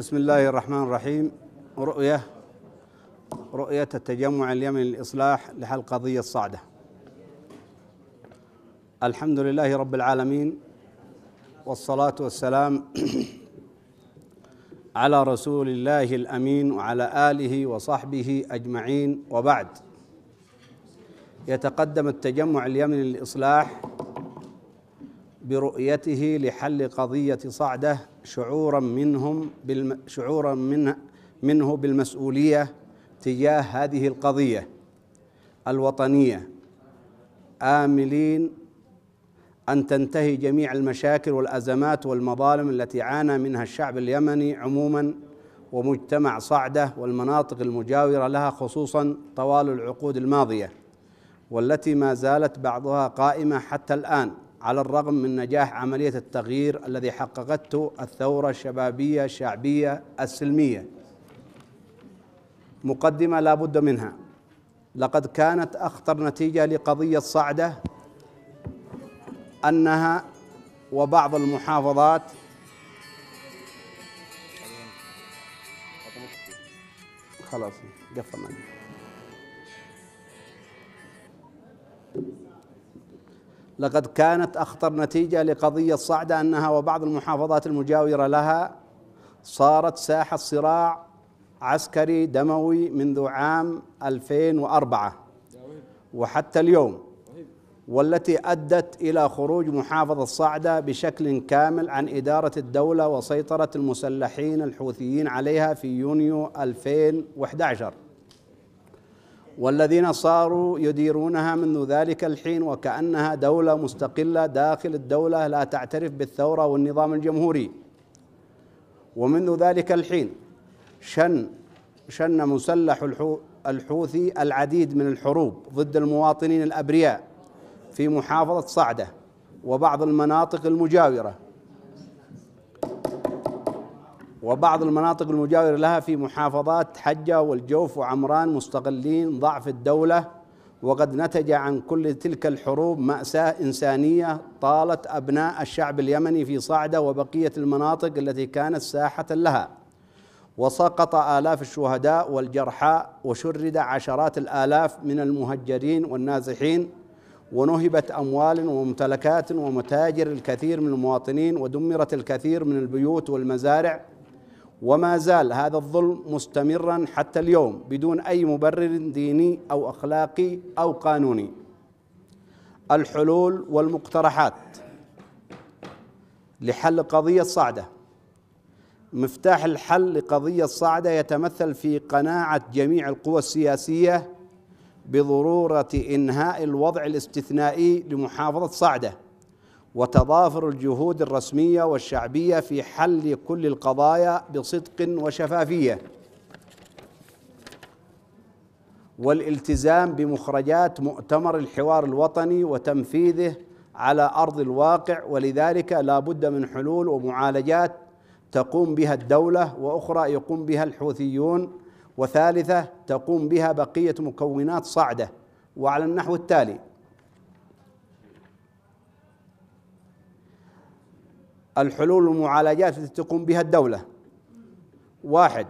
بسم الله الرحمن الرحيم رؤية رؤية التجمع اليمني للإصلاح لحل قضية الصعدة الحمد لله رب العالمين والصلاة والسلام على رسول الله الأمين وعلى آله وصحبه أجمعين وبعد يتقدم التجمع اليمني للإصلاح برؤيته لحل قضية صعده شعورا منهم شعورا من منه بالمسؤوليه تجاه هذه القضيه الوطنيه آملين أن تنتهي جميع المشاكل والأزمات والمظالم التي عانى منها الشعب اليمني عموما ومجتمع صعدة والمناطق المجاورة لها خصوصا طوال العقود الماضية والتي ما زالت بعضها قائمة حتى الآن على الرغم من نجاح عملية التغيير الذي حققته الثورة الشبابية الشعبية السلمية مقدمة لا بد منها لقد كانت أخطر نتيجة لقضية صعدة أنها وبعض المحافظات خلاص قفلنا لقد كانت أخطر نتيجة لقضية صعدة أنها وبعض المحافظات المجاورة لها صارت ساحة صراع عسكري دموي منذ عام 2004 وحتى اليوم والتي أدت إلى خروج محافظة صعدة بشكل كامل عن إدارة الدولة وسيطرة المسلحين الحوثيين عليها في يونيو 2011 والذين صاروا يديرونها منذ ذلك الحين وكأنها دولة مستقلة داخل الدولة لا تعترف بالثورة والنظام الجمهوري ومنذ ذلك الحين شن شن مسلح الحوثي العديد من الحروب ضد المواطنين الأبرياء في محافظة صعدة وبعض المناطق المجاورة وبعض المناطق المجاورة لها في محافظات حجة والجوف وعمران مستغلين ضعف الدولة وقد نتج عن كل تلك الحروب مأساة إنسانية طالت أبناء الشعب اليمني في صعدة وبقية المناطق التي كانت ساحة لها وسقط آلاف الشهداء والجرحى وشرد عشرات الآلاف من المهجرين والنازحين ونهبت أموال وممتلكات ومتاجر الكثير من المواطنين ودمرت الكثير من البيوت والمزارع وما زال هذا الظلم مستمرا حتى اليوم بدون اي مبرر ديني او اخلاقي او قانوني الحلول والمقترحات لحل قضيه صعده مفتاح الحل لقضيه صعده يتمثل في قناعه جميع القوى السياسيه بضروره انهاء الوضع الاستثنائي لمحافظه صعده وتضافر الجهود الرسميه والشعبيه في حل كل القضايا بصدق وشفافيه والالتزام بمخرجات مؤتمر الحوار الوطني وتنفيذه على ارض الواقع ولذلك لا بد من حلول ومعالجات تقوم بها الدوله واخرى يقوم بها الحوثيون وثالثه تقوم بها بقيه مكونات صعده وعلى النحو التالي الحلول والمعالجات التي تقوم بها الدولة واحد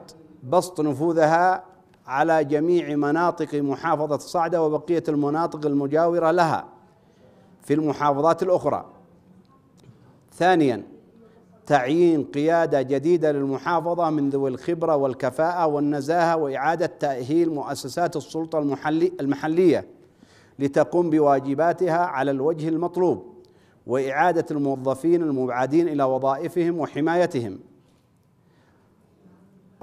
بسط نفوذها على جميع مناطق محافظة صعدة وبقية المناطق المجاورة لها في المحافظات الأخرى ثانيا تعيين قيادة جديدة للمحافظة من ذوي الخبرة والكفاءة والنزاهة وإعادة تأهيل مؤسسات السلطة المحلي المحلية لتقوم بواجباتها على الوجه المطلوب وإعادة الموظفين المبعدين إلى وظائفهم وحمايتهم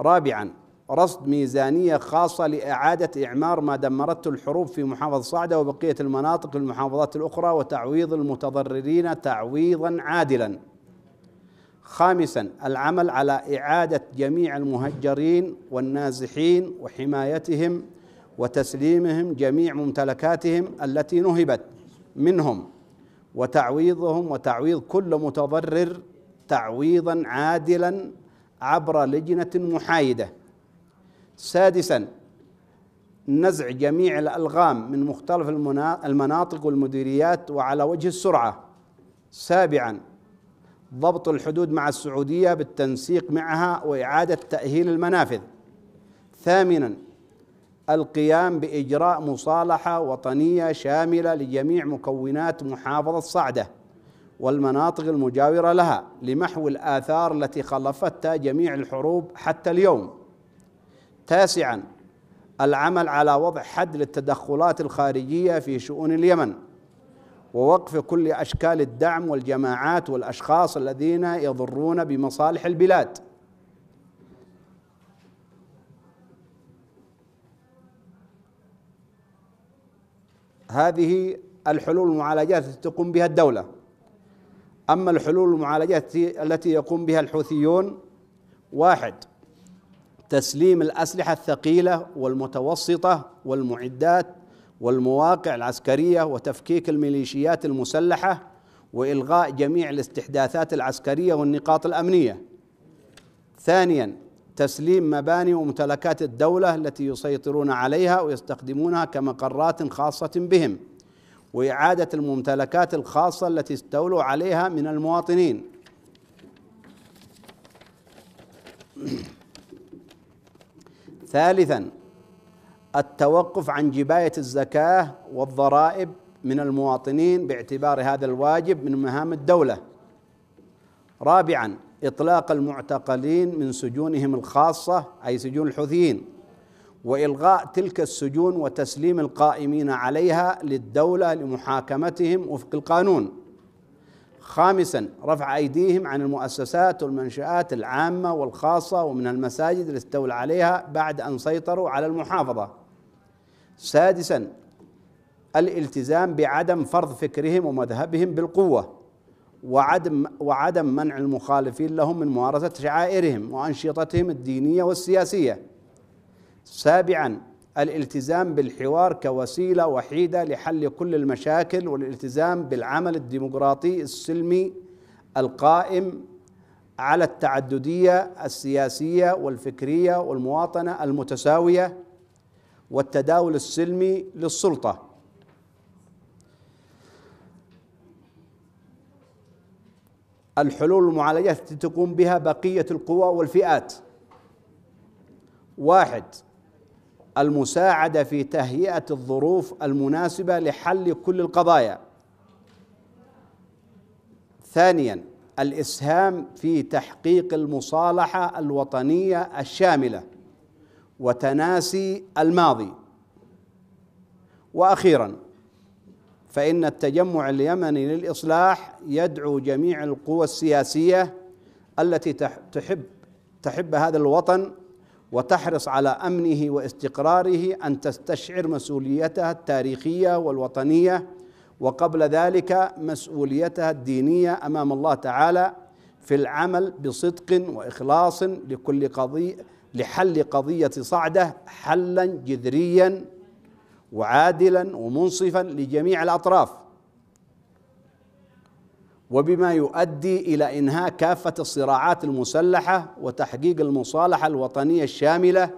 رابعا رصد ميزانية خاصة لإعادة إعمار ما دمرته الحروب في محافظة صعدة وبقية المناطق في المحافظات الأخرى وتعويض المتضررين تعويضا عادلا خامسا العمل على إعادة جميع المهجرين والنازحين وحمايتهم وتسليمهم جميع ممتلكاتهم التي نهبت منهم وتعويضهم وتعويض كل متضرر تعويضا عادلا عبر لجنه محايده سادسا نزع جميع الالغام من مختلف المناطق والمديريات وعلى وجه السرعه سابعا ضبط الحدود مع السعوديه بالتنسيق معها واعاده تاهيل المنافذ ثامنا القيام باجراء مصالحه وطنيه شامله لجميع مكونات محافظه صعده والمناطق المجاوره لها لمحو الاثار التي خلفتها جميع الحروب حتى اليوم. تاسعا العمل على وضع حد للتدخلات الخارجيه في شؤون اليمن ووقف كل اشكال الدعم والجماعات والاشخاص الذين يضرون بمصالح البلاد. هذه الحلول المعالجات التي تقوم بها الدولة أما الحلول المعالجات التي يقوم بها الحوثيون واحد تسليم الأسلحة الثقيلة والمتوسطة والمعدات والمواقع العسكرية وتفكيك الميليشيات المسلحة وإلغاء جميع الاستحداثات العسكرية والنقاط الأمنية ثانيا تسليم مباني وممتلكات الدولة التي يسيطرون عليها ويستخدمونها كمقرات خاصة بهم وإعادة الممتلكات الخاصة التي استولوا عليها من المواطنين ثالثا التوقف عن جباية الزكاة والضرائب من المواطنين باعتبار هذا الواجب من مهام الدولة رابعا اطلاق المعتقلين من سجونهم الخاصه اي سجون الحوثيين والغاء تلك السجون وتسليم القائمين عليها للدوله لمحاكمتهم وفق القانون خامسا رفع ايديهم عن المؤسسات والمنشات العامه والخاصه ومن المساجد التي استولى عليها بعد ان سيطروا على المحافظه سادسا الالتزام بعدم فرض فكرهم ومذهبهم بالقوه وعدم وعدم منع المخالفين لهم من ممارسة شعائرهم وأنشطتهم الدينية والسياسية. سابعا الالتزام بالحوار كوسيلة وحيدة لحل كل المشاكل والالتزام بالعمل الديمقراطي السلمي القائم على التعددية السياسية والفكرية والمواطنة المتساوية والتداول السلمي للسلطة الحلول والمعالجات التي تقوم بها بقية القوى والفئات واحد المساعدة في تهيئة الظروف المناسبة لحل كل القضايا ثانيا الإسهام في تحقيق المصالحة الوطنية الشاملة وتناسي الماضي وأخيراً فإن التجمع اليمني للإصلاح يدعو جميع القوى السياسية التي تحب تحب هذا الوطن وتحرص على امنه واستقراره ان تستشعر مسؤوليتها التاريخيه والوطنيه وقبل ذلك مسؤوليتها الدينيه امام الله تعالى في العمل بصدق واخلاص لكل قضيه لحل قضيه صعده حلا جذريا وعادلا ومنصفا لجميع الاطراف وبما يؤدي الى انهاء كافه الصراعات المسلحه وتحقيق المصالحه الوطنيه الشامله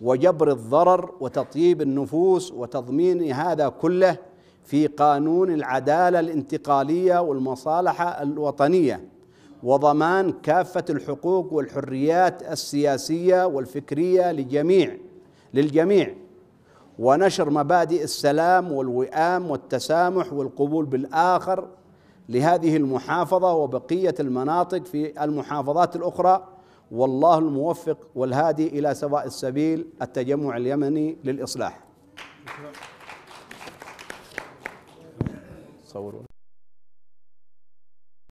وجبر الضرر وتطييب النفوس وتضمين هذا كله في قانون العداله الانتقاليه والمصالحه الوطنيه وضمان كافه الحقوق والحريات السياسيه والفكريه لجميع للجميع ونشر مبادئ السلام والوئام والتسامح والقبول بالاخر لهذه المحافظه وبقيه المناطق في المحافظات الاخرى والله الموفق والهادي الى سواء السبيل التجمع اليمني للاصلاح صوروا